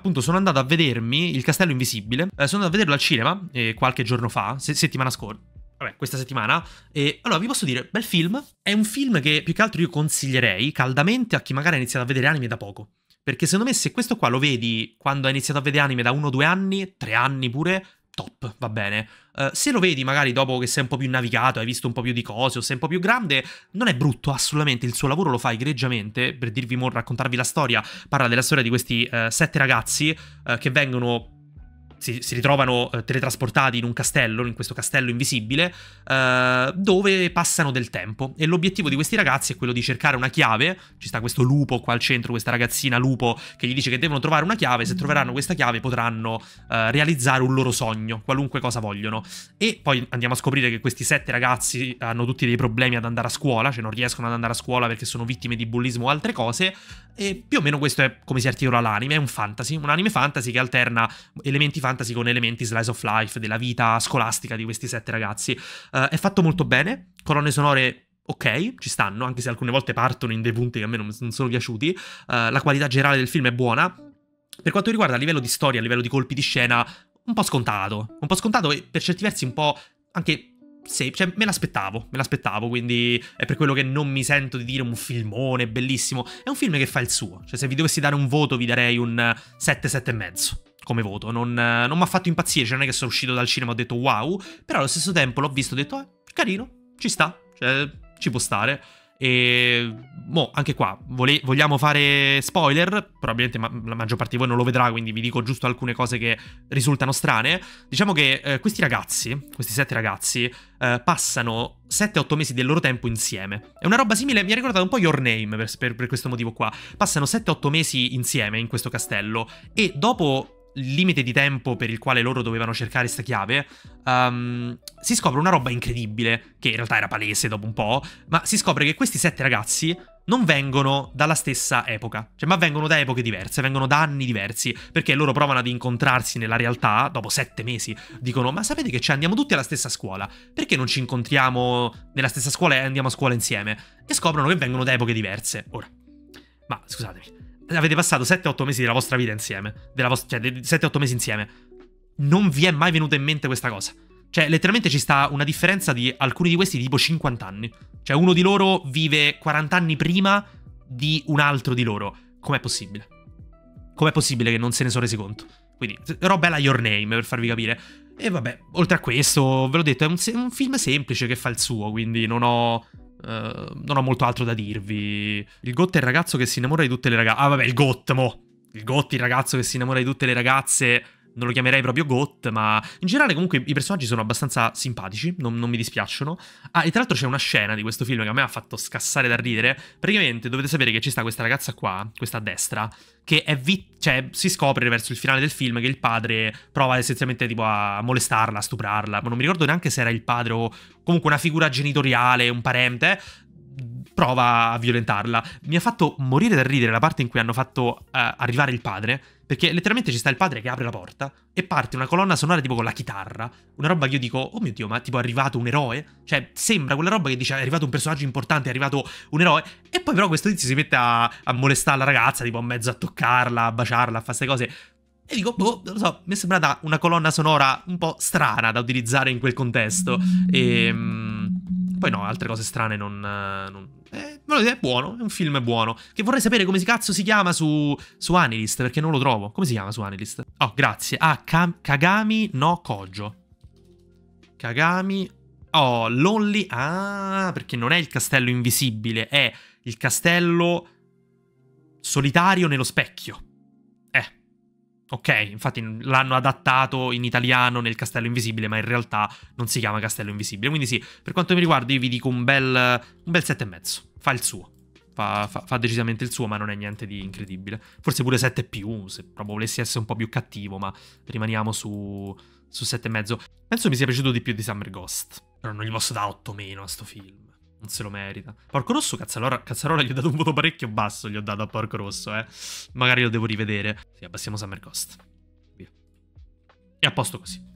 appunto sono andato a vedermi Il Castello Invisibile, eh, sono andato a vederlo al cinema eh, qualche giorno fa, se- settimana scorsa. Vabbè, questa settimana. E allora vi posso dire, bel film. È un film che più che altro io consiglierei caldamente a chi magari ha iniziato a vedere anime da poco. Perché secondo me se questo qua lo vedi quando hai iniziato a vedere anime da uno o due anni, tre anni pure, top, va bene. Uh, se lo vedi magari dopo che sei un po' più navigato, hai visto un po' più di cose o sei un po' più grande, non è brutto assolutamente, il suo lavoro lo fa egregiamente, per dirvi mo, raccontarvi la storia, parla della storia di questi uh, sette ragazzi uh, che vengono si, si ritrovano eh, teletrasportati in un castello, in questo castello invisibile, eh, dove passano del tempo. E l'obiettivo di questi ragazzi è quello di cercare una chiave. Ci sta questo lupo qua al centro, questa ragazzina lupo che gli dice che devono trovare una chiave. Se troveranno questa chiave potranno eh, realizzare un loro sogno, qualunque cosa vogliono. E poi andiamo a scoprire che questi sette ragazzi hanno tutti dei problemi ad andare a scuola, cioè non riescono ad andare a scuola perché sono vittime di bullismo o altre cose. E più o meno questo è come si articola l'anime, è un fantasy, un anime fantasy che alterna elementi fantasy fantasy con elementi slice of life, della vita scolastica di questi sette ragazzi. Uh, è fatto molto bene, colonne sonore ok, ci stanno, anche se alcune volte partono in dei punti che a me non, non sono piaciuti. Uh, la qualità generale del film è buona. Per quanto riguarda a livello di storia, a livello di colpi di scena, un po' scontato. Un po' scontato e per certi versi un po' anche sì, cioè me l'aspettavo, me l'aspettavo, quindi è per quello che non mi sento di dire un filmone bellissimo, è un film che fa il suo, cioè se vi dovessi dare un voto vi darei un 7, 7,5 come voto, non, eh, non mi ha fatto impazzire, cioè non è che sono uscito dal cinema e ho detto wow, però allo stesso tempo l'ho visto e ho detto eh, carino, ci sta, cioè ci può stare. E mo, anche qua vole... vogliamo fare spoiler. Probabilmente ma... la maggior parte di voi non lo vedrà, quindi vi dico giusto alcune cose che risultano strane. Diciamo che eh, questi ragazzi, questi sette ragazzi, eh, passano 7-8 mesi del loro tempo insieme. È una roba simile, mi ha ricordato un po' Your Name per, per, per questo motivo qua. Passano 7-8 mesi insieme in questo castello e dopo il limite di tempo per il quale loro dovevano cercare questa chiave, um, si scopre una roba incredibile, che in realtà era palese dopo un po', ma si scopre che questi sette ragazzi non vengono dalla stessa epoca, cioè ma vengono da epoche diverse, vengono da anni diversi, perché loro provano ad incontrarsi nella realtà dopo sette mesi, dicono ma sapete che c'è, andiamo tutti alla stessa scuola, perché non ci incontriamo nella stessa scuola e andiamo a scuola insieme? E scoprono che vengono da epoche diverse. Ora, ma scusatemi, avete passato 7-8 mesi della vostra vita insieme, vostra, cioè 7-8 mesi insieme, non vi è mai venuta in mente questa cosa. Cioè, letteralmente ci sta una differenza di alcuni di questi tipo 50 anni. Cioè, uno di loro vive 40 anni prima di un altro di loro. Com'è possibile? Com'è possibile che non se ne sono resi conto? Quindi, roba è la Your Name, per farvi capire. E vabbè, oltre a questo, ve l'ho detto, è un, un film semplice che fa il suo, quindi non ho eh, non ho molto altro da dirvi. Il Gott è il ragazzo che si innamora di tutte le ragazze. Ah, vabbè, il Gott, mo. Il Gott, il ragazzo che si innamora di tutte le ragazze non lo chiamerei proprio Goth, ma in generale comunque i personaggi sono abbastanza simpatici, non, non mi dispiacciono. Ah, e tra l'altro c'è una scena di questo film che a me ha fatto scassare da ridere. Praticamente dovete sapere che ci sta questa ragazza qua, questa a destra, che è vittima, cioè si scopre verso il finale del film che il padre prova essenzialmente tipo a molestarla, a stuprarla, ma non mi ricordo neanche se era il padre o comunque una figura genitoriale, un parente, prova a violentarla. Mi ha fatto morire dal ridere la parte in cui hanno fatto uh, arrivare il padre, perché letteralmente ci sta il padre che apre la porta e parte una colonna sonora tipo con la chitarra, una roba che io dico, oh mio Dio, ma è tipo è arrivato un eroe? Cioè, sembra quella roba che dice è arrivato un personaggio importante, è arrivato un eroe, e poi però questo tizio si mette a, a molestare la ragazza, tipo a mezzo a toccarla, a baciarla, a fare queste cose. E dico, boh, non lo so, mi è sembrata una colonna sonora un po' strana da utilizzare in quel contesto. Mm. E... Ehm, poi no, altre cose strane non... Eh, non eh, è buono, è un film buono. Che vorrei sapere come si cazzo si chiama su, su Anilist, perché non lo trovo. Come si chiama su Anilist? Oh, grazie. Ah, Ka Kagami no Kojo. Kagami... Oh, Lonely... Ah, perché non è il castello invisibile, è il castello solitario nello specchio. Ok, infatti l'hanno adattato in italiano nel Castello Invisibile, ma in realtà non si chiama Castello Invisibile. Quindi sì, per quanto mi riguarda io vi dico un bel, un bel mezzo. Fa il suo. Fa, fa, fa, decisamente il suo, ma non è niente di incredibile. Forse pure 7 più, se proprio volessi essere un po' più cattivo, ma rimaniamo su, su mezzo. Penso mi sia piaciuto di più di Summer Ghost. Però non gli posso dare 8 meno a sto film non se lo merita. Porco Rosso, Cazzarola, Cazzarola gli ho dato un voto parecchio basso, gli ho dato a Porco Rosso, eh. Magari lo devo rivedere. Sì, abbassiamo Summer Cost. Via. E a posto così.